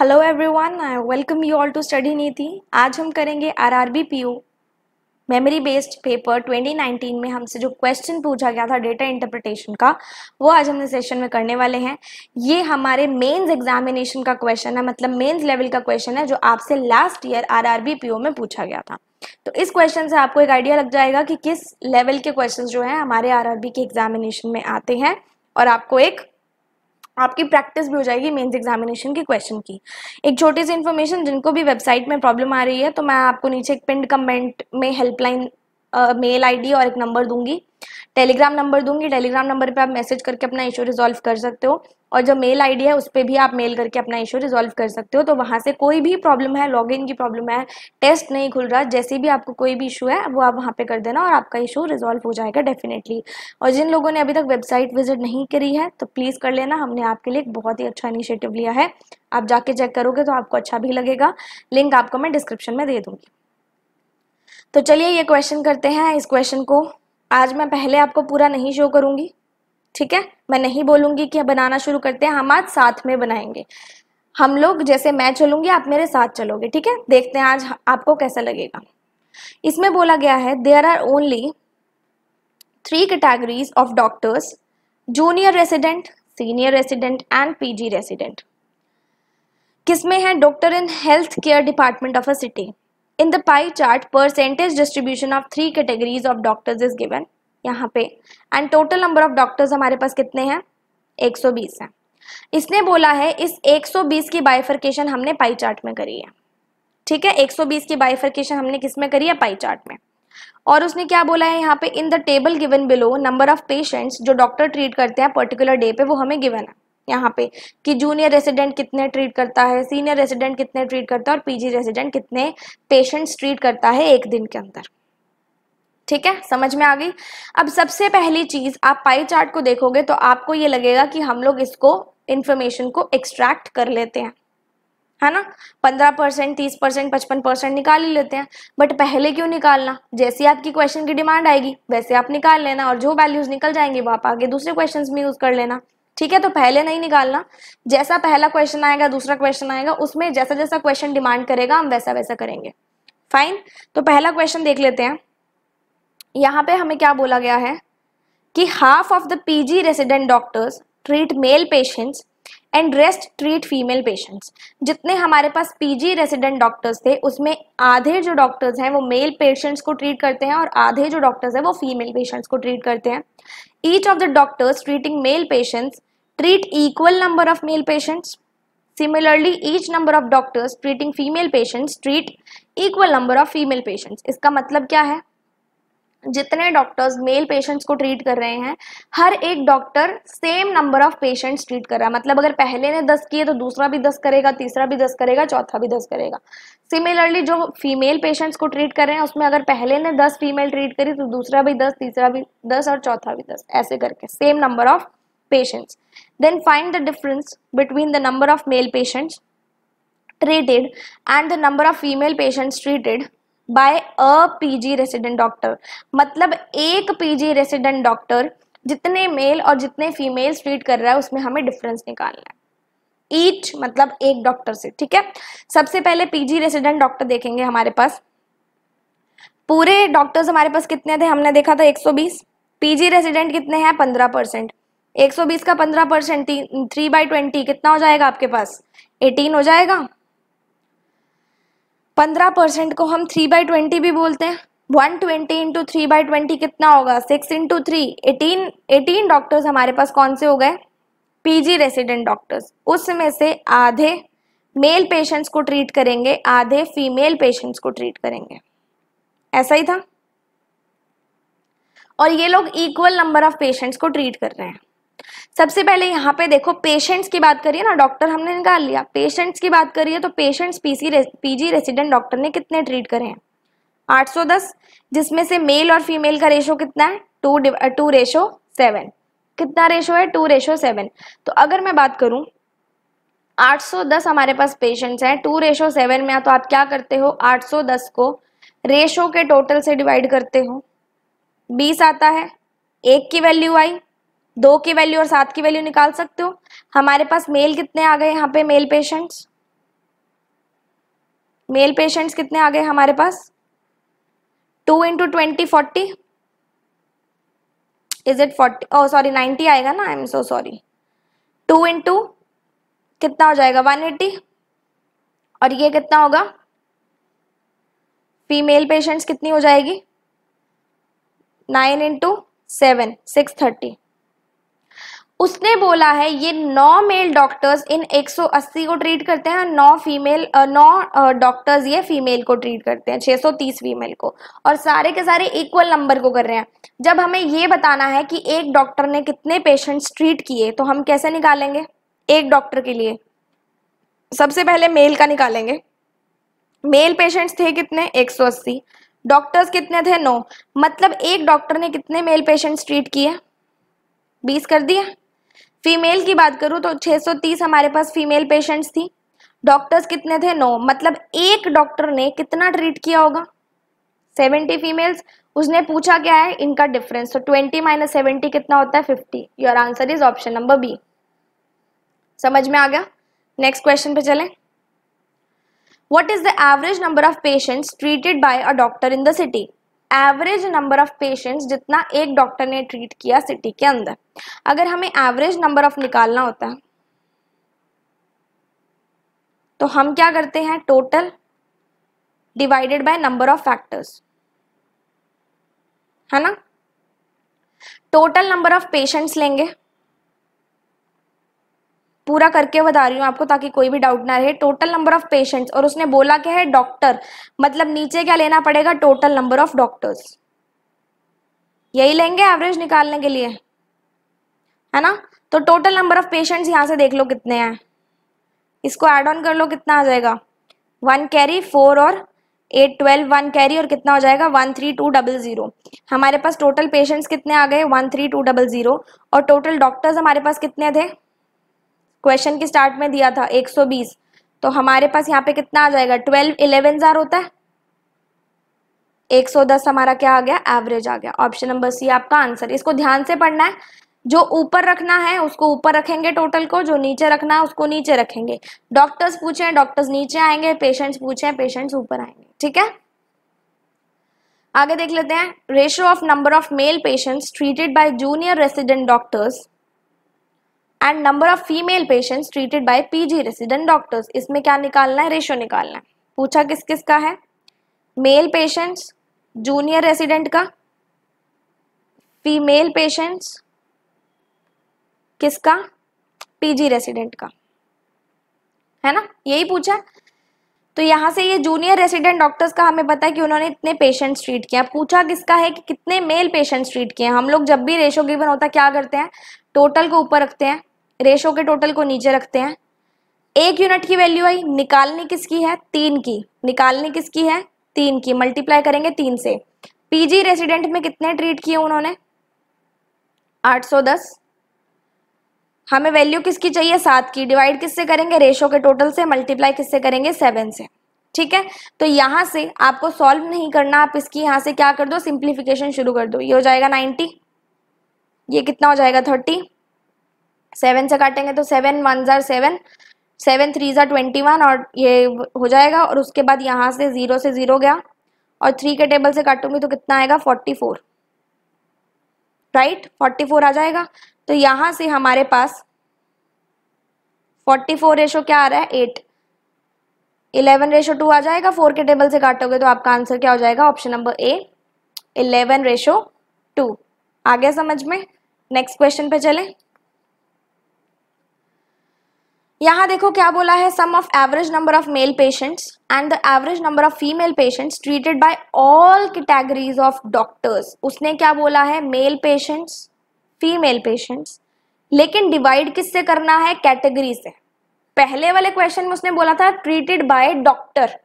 Hello everyone I welcome you all to study Niti आज हम करेंगे RRB PO memory based paper 2019 में हमसे जो क्वेश्चन पूछा गया था डेटा इंटरप्रिटेशन का वो आज हमने सेशन में करने वाले हैं ये हमारे मेंस एग्जामिनेशन का क्वेश्चन है मतलब मेंस लेवल का क्वेश्चन है जो आपसे लास्ट ईयर आर पीओ में पूछा गया था तो इस क्वेश्चन से आपको एक आइडिया लग जाएगा कि किस लेवल के क्वेश्चन जो है हमारे आर के एग्जामिनेशन में आते हैं और आपको एक आपकी प्रैक्टिस भी हो जाएगी मेंस एग्जामिनेशन के क्वेश्चन की एक छोटी सी इन्फॉर्मेशन जिनको भी वेबसाइट में प्रॉब्लम आ रही है तो मैं आपको नीचे एक पिंड कमेंट में हेल्पलाइन मेल आईडी और एक नंबर दूंगी टेलीग्राम नंबर दूंगी टेलीग्राम नंबर पे आप मैसेज करके अपना इशू रिजॉल्व कर सकते हो और जो मेल आईडी है उस पर भी आप मेल करके अपना इशू रिजॉल्व कर सकते हो तो वहाँ से कोई भी प्रॉब्लम है लॉगिन की प्रॉब्लम है टेस्ट नहीं खुल रहा जैसे भी आपको कोई भी इशू है वो आप वहाँ पे कर देना और आपका इशू रिजॉल्व हो जाएगा डेफिनेटली और जिन लोगों ने अभी तक वेबसाइट विजिट नहीं करी है तो प्लीज़ कर लेना हमने आपके लिए एक बहुत ही अच्छा इनिशिएटिव लिया है आप जाके चेक करोगे तो आपको अच्छा भी लगेगा लिंक आपको मैं डिस्क्रिप्शन में दे दूँगी तो चलिए ये क्वेश्चन करते हैं इस क्वेश्चन को आज मैं पहले आपको पूरा नहीं शो करूंगी ठीक है मैं नहीं बोलूँगी कि बनाना शुरू करते हैं हम आज साथ में बनाएंगे हम लोग जैसे मैं चलूंगी आप मेरे साथ चलोगे ठीक है देखते हैं आज आपको कैसा लगेगा इसमें बोला गया है there are only three categories of doctors junior resident senior resident and PG resident किसमें है doctor in health care department of a city in the pie chart percentage distribution of three categories of doctors is given यहाँ पे and total number of doctors हमारे पास कितने हैं 120 हैं इसने बोला है इस 120 की बाइफर्केशन हमने पाई चार्ट में करी है ठीक है 120 की बाइफर्केशन हमने किस में करी है पाई चार्ट में और उसने क्या बोला है यहाँ पे in the table given below number of patients जो डॉक्टर ट्रीट करते हैं पर्टिकुलर डे पे वो हमें गिवन है यहाँ पे कि जूनियर रेसिडेंट कितने ट्रीट करता है सीनियर रेसिडेंट कितने ट्रीट करता है और पीजी रेसिडेंट कितने पेशेंट्स ट्रीट करता है एक दिन के अंदर ठीक है समझ में आ गई अब सबसे पहली चीज़ आप पाई चार्ट को देखोगे तो आपको ये लगेगा कि हम लोग इसको इन्फॉर्मेशन को एक्सट्रैक्ट कर लेते हैं है ना पंद्रह परसेंट तीस परसेंट पचपन परसेंट निकाल ही लेते हैं बट पहले क्यों निकालना जैसी आपकी क्वेश्चन की डिमांड आएगी वैसे आप निकाल लेना और जो वैल्यूज निकल जाएंगे वो आप आगे दूसरे क्वेश्चन में यूज कर लेना ठीक है तो पहले नहीं निकालना जैसा पहला क्वेश्चन आएगा दूसरा क्वेश्चन आएगा उसमें जैसा जैसा क्वेश्चन डिमांड करेगा हम वैसा वैसा करेंगे फाइन तो पहला क्वेश्चन देख लेते हैं यहाँ पे हमें क्या बोला गया है कि half of the PG resident doctors treat male patients and rest treat female patients जितने हमारे पास पीजी रेसिडेंट डॉक्टर्स थे उसमें आधे जो डॉक्टर्स हैं वो मेल पेशेंट्स को ट्रीट करते हैं और आधे जो डॉक्टर्स हैं वो फीमेल पेशेंट्स को ट्रीट करते हैं each of the doctors treating male patients treat equal number of male patients similarly each number of doctors treating female patients treat equal number of female patients इसका मतलब क्या है जितने डॉक्टर्स मेल पेशेंट्स को treat कर रहे हैं हर एक doctor same number of patients treat कर रहा है मतलब अगर पहले ने दस किए तो दूसरा भी दस करेगा तीसरा भी दस करेगा चौथा भी दस करेगा सिमिलरली जो फीमेल पेशेंट्स को ट्रीट कर रहे हैं उसमें अगर पहले ने दस फीमेल ट्रीट करी तो दूसरा भी दस तीसरा भी दस और चौथा भी दस ऐसे करके same number of patients. Then find the difference between the number of male patients treated and the number of female patients treated by a PG resident doctor मतलब एक पीजी रेसिडेंट डॉक्टर जितने मेल और जितने females treat कर रहा है उसमें हमें डिफरेंस निकालना है ईच मतलब एक डॉक्टर से ठीक है सबसे पहले पीजी रेसिडेंट डॉक्टर देखेंगे हमारे पास पूरे डॉक्टर्स हमारे पास कितने थे हमने देखा था 120 पीजी रेसिडेंट कितने हैं 15 परसेंट 120 का 15 परसेंट थ्री बाई ट्वेंटी कितना हो जाएगा आपके पास 18 हो जाएगा 15 परसेंट को हम थ्री बाई ट्वेंटी भी बोलते हैं 120 twenty into three by twenty कितना होगा six into three eighteen eighteen doctors हमारे पास कौन से हो गए पीजी रेसिडेंट डॉक्टर्स उसमें से आधे मेल पेशेंट्स को ट्रीट करेंगे आधे फीमेल पेशेंट्स को ट्रीट करेंगे ऐसा ही था और ये लोग इक्वल नंबर ऑफ पेशेंट्स को ट्रीट कर रहे हैं सबसे पहले यहाँ पे देखो पेशेंट्स की बात करिए ना डॉक्टर हमने निकाल लिया पेशेंट्स की बात करिए तो patients PC PG resident doctor ने कितने ट्रीट करे हैं 810 जिसमें से मेल और फीमेल का रेशो कितना है टू टू रेशो सेवन कितना रेशो है टू रेशो सेवन तो अगर मैं बात करूँ 810 हमारे पास पेशेंट्स हैं टू रेशो सेवन में तो आप क्या करते हो 810 को रेशो के टोटल से डिवाइड करते हो 20 आता है एक की वैल्यू आई दो की वैल्यू और सात की वैल्यू निकाल सकते हो हमारे पास मेल कितने आ गए यहाँ पे मेल पेशेंट्स मेल पेशेंट्स कितने आ गए हमारे पास two into twenty forty is it forty oh sorry ninety आएगा ना I am so sorry two into कितना हो जाएगा वन एटी और ये कितना होगा फीमेल पेशेंट्स कितनी हो जाएगी nine into seven six thirty उसने बोला है ये नौ मेल डॉक्टर्स इन 180 को ट्रीट करते हैं नौ फीमेल नौ डॉक्टर्स ये फीमेल को ट्रीट करते हैं 630 फीमेल को और सारे के सारे इक्वल नंबर को कर रहे हैं जब हमें ये बताना है कि एक डॉक्टर ने कितने पेशेंट्स ट्रीट किए तो हम कैसे निकालेंगे एक डॉक्टर के लिए सबसे पहले मेल का निकालेंगे मेल पेशेंट्स थे कितने एक डॉक्टर्स कितने थे नौ मतलब एक डॉक्टर ने कितने मेल पेशेंट्स ट्रीट किए बीस कर दिया फीमेल की बात करूँ तो 630 हमारे पास फीमेल पेशेंट्स थी डॉक्टर्स कितने थे नो मतलब एक डॉक्टर ने कितना ट्रीट किया होगा 70 फीमेल्स उसने पूछा क्या है इनका डिफरेंस तो 20 माइनस सेवेंटी कितना होता है 50 your answer is option number B समझ में आ गया नेक्स्ट क्वेश्चन पे चलें what is the average number of patients treated by a doctor in the city average number of patients जितना एक डॉक्टर ने ट्रीट किया सिटी के अंदर अगर हमें एवरेज नंबर ऑफ निकालना होता है तो हम क्या करते हैं total divided by number of factors है ना टोटल नंबर ऑफ पेशेंट्स लेंगे पूरा करके बता रही हूँ आपको ताकि कोई भी डाउट ना रहे टोटल नंबर ऑफ पेशेंट्स और उसने बोला क्या है डॉक्टर मतलब नीचे क्या लेना पड़ेगा टोटल नंबर ऑफ डॉक्टर्स यही लेंगे एवरेज निकालने के लिए है ना तो टोटल नंबर ऑफ पेशेंट्स यहाँ से देख लो कितने हैं इसको एड ऑन कर लो कितना आ जाएगा वन कैरी फोर और एट ट्वेल्व वन कैरी और कितना हो जाएगा one three two double zero हमारे पास टोटल पेशेंट्स कितने आ गए one three two double zero और टोटल डॉक्टर्स हमारे पास कितने थे क्वेश्चन के स्टार्ट में दिया था 120 तो हमारे पास यहाँ पे कितना आ जाएगा 12 इलेवन जार होता है 110 हमारा क्या आ गया एवरेज आ गया ऑप्शन नंबर सी आपका आंसर इसको ध्यान से पढ़ना है जो ऊपर रखना है उसको ऊपर रखेंगे टोटल को जो नीचे रखना है उसको नीचे रखेंगे डॉक्टर्स पूछे डॉक्टर्स नीचे आएंगे पेशेंट्स पूछे पेशेंट्स ऊपर आएंगे ठीक है आगे देख लेते हैं ratio of number of male patients treated by junior resident doctors and number of female patients treated by PG resident doctors इसमें क्या निकालना है रेशो निकालना है पूछा किस किस का है मेल पेशेंट्स जूनियर रेसिडेंट का फीमेल पेशेंट्स किसका पीजी रेसिडेंट का है ना यही पूछा तो यहाँ से ये जूनियर रेसिडेंट डॉक्टर्स का हमें पता है कि उन्होंने इतने पेशेंट्स ट्रीट किया पूछा किसका है कि कितने मेल पेशेंट्स ट्रीट किए हम लोग जब भी रेशो गिवन होता क्या करते हैं टोटल को ऊपर रखते हैं रेशो के टोटल को नीचे रखते हैं एक यूनिट की वैल्यू आई निकालनी किसकी है तीन की निकालनी किसकी है तीन की मल्टीप्लाई करेंगे तीन से पीजी रेसिडेंट में कितने ट्रीट किए उन्होंने 810 हमें वैल्यू किसकी चाहिए सात की डिवाइड किससे करेंगे रेशो के टोटल से मल्टीप्लाई किससे करेंगे सेवन से ठीक है तो यहां से आपको सॉल्व नहीं करना आप इसकी यहाँ से क्या कर दो सिंप्लीफिकेशन शुरू कर दो ये हो जाएगा नाइन्टी ये कितना हो जाएगा थर्टी सेवन से काटेंगे तो सेवन वन ज़ार सेवन सेवन थ्री ज़ार ट्वेंटी वन और ये हो जाएगा और उसके बाद यहाँ से ज़ीरो से ज़ीरो गया और थ्री के टेबल से काटूंगी तो कितना आएगा forty four right forty four आ जाएगा तो यहाँ से हमारे पास फोर्टी फोर रेशो क्या आ रहा है एट इलेवन रेशो टू आ जाएगा फोर के टेबल से काटोगे तो आपका आंसर क्या हो जाएगा option number A eleven ratio two आ गया समझ में नेक्स्ट क्वेश्चन पे चलें यहाँ देखो क्या बोला है sum of average number of male patients and the average number of female patients treated by all categories of doctors उसने क्या बोला है मेल पेशेंट्स फीमेल पेशेंट्स लेकिन डिवाइड किससे करना है कैटेगरी से पहले वाले क्वेश्चन में उसने बोला था ट्रीटेड बाय डॉक्टर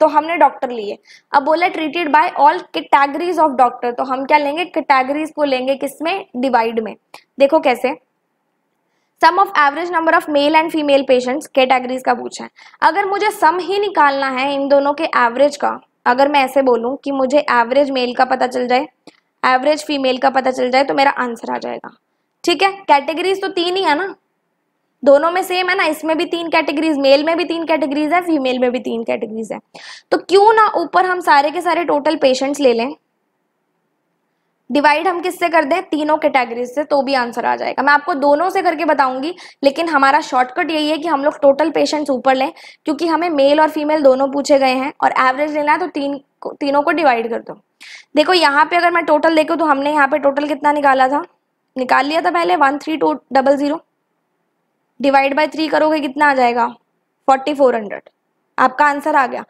तो हमने डॉक्टर लिए अब बोला treated by all categories of doctor तो हम क्या लेंगे कैटेगरीज को लेंगे किसमें डिवाइड में देखो कैसे sum of average number of male and female patients categories का पूछा है अगर मुझे सम ही निकालना है इन दोनों के एवरेज का अगर मैं ऐसे बोलूँ कि मुझे एवरेज मेल का पता चल जाए एवरेज फीमेल का पता चल जाए तो मेरा आंसर आ जाएगा ठीक है कैटेगरीज तो तीन ही है ना दोनों में सेम है ना इसमें भी तीन कैटेगरीज मेल में भी तीन कैटेगरीज है फीमेल में भी तीन कैटेगरीज है तो क्यों ना ऊपर हम सारे के सारे टोटल पेशेंट्स ले लें डिवाइड हम किससे कर दें तीनों कैटेगरीज से तो भी आंसर आ जाएगा मैं आपको दोनों से करके बताऊंगी लेकिन हमारा शॉर्टकट यही है कि हम लोग टोटल पेशेंट्स ऊपर लें क्योंकि हमें मेल और फीमेल दोनों पूछे गए हैं और एवरेज लेना है तो तीन को तीनों को डिवाइड कर दो देखो यहाँ पे अगर मैं टोटल देखूँ तो हमने यहाँ पे टोटल कितना निकाला था निकाल लिया था पहले one three two double zero divide by three करोगे कितना आ जाएगा फोर्टी फोर हंड्रेड आपका आंसर आ गया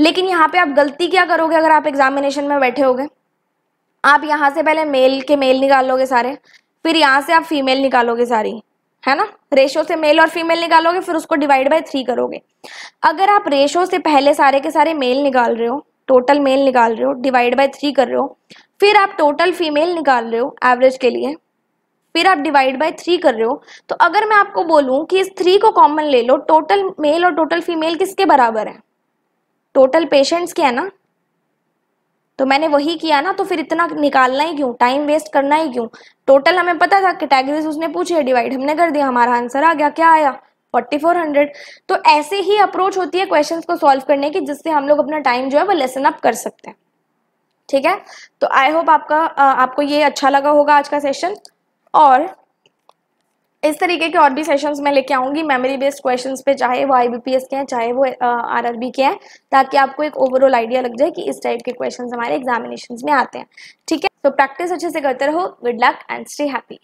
लेकिन यहाँ पे आप गलती क्या करोगे अगर आप एग्जामिनेशन में बैठे होगे आप यहाँ से पहले मेल के मेल निकाल लोगे सारे फिर यहाँ से आप फीमेल निकालोगे सारी है ना रेशो से मेल और फीमेल निकालोगे फिर उसको डिवाइड बाय थ्री करोगे अगर आप रेशो से पहले सारे के सारे मेल निकाल रहे हो टोटल मेल निकाल रहे हो डिवाइड बाय थ्री कर रहे हो फिर आप टोटल फीमेल निकाल रहे हो एवरेज के लिए फिर आप डिवाइड बाय थ्री कर रहे हो तो अगर मैं आपको बोलूँ कि इस थ्री को कॉमन ले लो टोटल मेल और टोटल फीमेल किसके बराबर है टोटल पेशेंट्स के है ना तो मैंने वही किया ना तो फिर इतना निकालना ही क्यों टाइम वेस्ट करना ही क्यों टोटल हमें पता था कैटेगरीज उसने पूछे डिवाइड हमने कर दिया हमारा आंसर आ गया क्या आया 4400 तो ऐसे ही अप्रोच होती है क्वेश्चंस को सॉल्व करने की जिससे हम लोग अपना टाइम जो है वो लेसन अप कर सकते हैं ठीक है तो आई होप आपका आपको ये अच्छा लगा होगा आज का सेशन और इस तरीके के और भी सेशंस मैं लेके आऊंगी मेमोरी बेस्ड क्वेश्चंस पे चाहे वो आईबीपीएस के हैं चाहे वो आरआरबी के हैं ताकि आपको एक ओवरऑल आइडिया लग जाए कि इस टाइप के क्वेश्चंस हमारे एग्जामिनेशन में आते हैं ठीक है तो प्रैक्टिस अच्छे से करते रहो good luck and stay happy